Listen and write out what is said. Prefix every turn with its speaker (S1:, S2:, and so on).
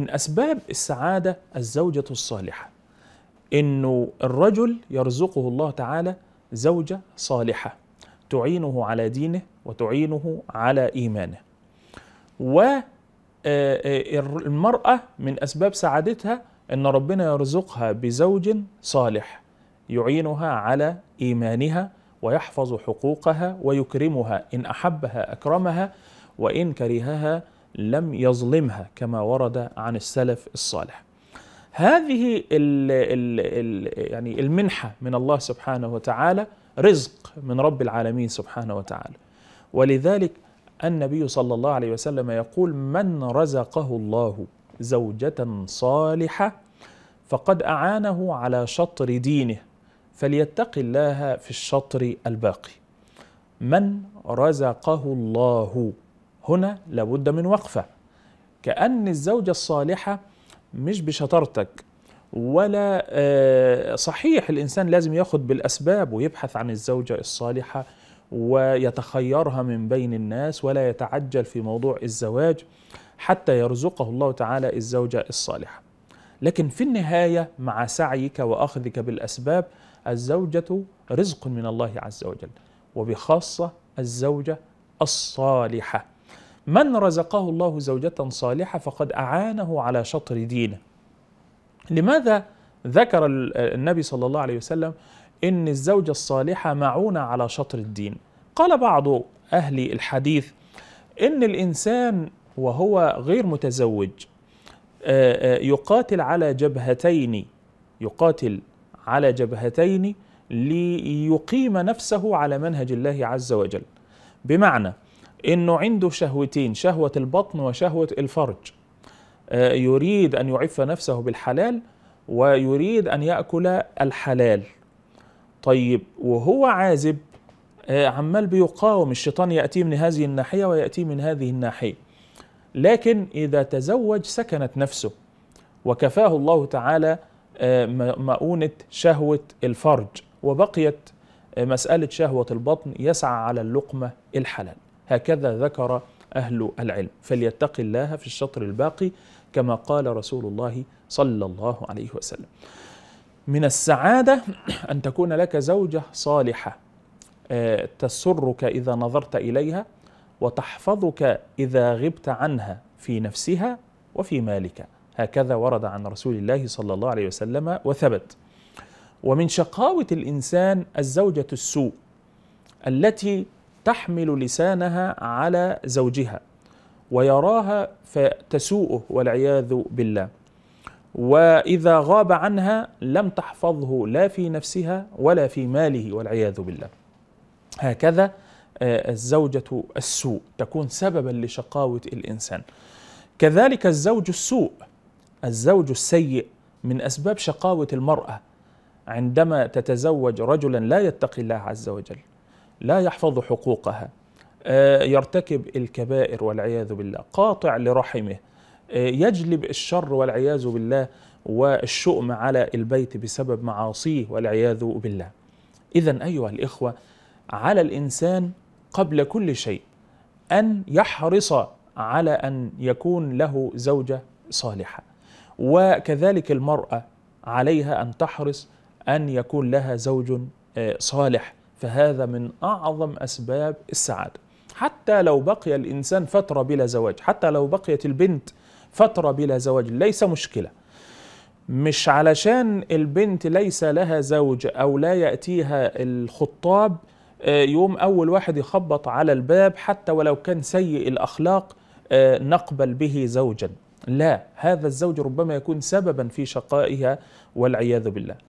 S1: من أسباب السعادة الزوجة الصالحة إنه الرجل يرزقه الله تعالى زوجة صالحة تعينه على دينه وتعينه على إيمانه والمرأة آه، آه، من أسباب سعادتها أن ربنا يرزقها بزوج صالح يعينها على إيمانها ويحفظ حقوقها ويكرمها إن أحبها أكرمها وإن كرهها لم يظلمها كما ورد عن السلف الصالح هذه ال ال ال يعني المنحة من الله سبحانه وتعالى رزق من رب العالمين سبحانه وتعالى ولذلك النبي صلى الله عليه وسلم يقول من رزقه الله زوجة صالحة فقد أعانه على شطر دينه فليتق الله في الشطر الباقي من رزقه الله هنا لابد من وقفة كأن الزوجة الصالحة مش بشطارتك ولا آه، صحيح الإنسان لازم يأخذ بالأسباب ويبحث عن الزوجة الصالحة ويتخيرها من بين الناس ولا يتعجل في موضوع الزواج حتى يرزقه الله تعالى الزوجة الصالحة لكن في النهاية مع سعيك وأخذك بالأسباب الزوجة رزق من الله عز وجل وبخاصة الزوجة الصالحة من رزقه الله زوجة صالحة فقد أعانه على شطر دينه لماذا ذكر النبي صلى الله عليه وسلم إن الزوجة الصالحة معونة على شطر الدين قال بعض أهل الحديث إن الإنسان وهو غير متزوج آه، آه، يقاتل على جبهتين يقاتل على جبهتين ليقيم نفسه على منهج الله عز وجل بمعنى انه عنده شهوتين شهوه البطن وشهوه الفرج آه، يريد ان يعف نفسه بالحلال ويريد ان ياكل الحلال طيب وهو عازب آه، عمال بيقاوم الشيطان ياتيه من هذه الناحيه وياتيه من هذه الناحيه لكن اذا تزوج سكنت نفسه وكفاه الله تعالى آه، مؤونه شهوه الفرج وبقيت مساله شهوه البطن يسعى على اللقمه الحلال هكذا ذكر أهل العلم فليتق الله في الشطر الباقي كما قال رسول الله صلى الله عليه وسلم من السعادة أن تكون لك زوجة صالحة آه، تسرك إذا نظرت إليها وتحفظك إذا غبت عنها في نفسها وفي مالك هكذا ورد عن رسول الله صلى الله عليه وسلم وثبت ومن شقاوة الإنسان الزوجة السوء التي تحمل لسانها على زوجها ويراها فتسوءه والعياذ بالله واذا غاب عنها لم تحفظه لا في نفسها ولا في ماله والعياذ بالله هكذا آه، الزوجه السوء تكون سببا لشقاوه الانسان كذلك الزوج السوء الزوج السيء من اسباب شقاوه المراه عندما تتزوج رجلا لا يتقي الله عز وجل لا يحفظ حقوقها آه، يرتكب الكبائر والعياذ بالله قاطع لرحمه آه، يجلب الشر والعياذ بالله والشؤم على البيت بسبب معاصيه والعياذ بالله اذا ايها الاخوه على الانسان قبل كل شيء ان يحرص على ان يكون له زوجه صالحه وكذلك المراه عليها ان تحرص ان يكون لها زوج آه، صالح فهذا من أعظم أسباب السعادة حتى لو بقي الإنسان فترة بلا زواج حتى لو بقيت البنت فترة بلا زواج ليس مشكلة مش علشان البنت ليس لها زوج أو لا يأتيها الخطاب آه، يوم أول واحد يخبط على الباب حتى ولو كان سيء الأخلاق آه، نقبل به زوجا لا هذا الزوج ربما يكون سببا في شقائها والعياذ بالله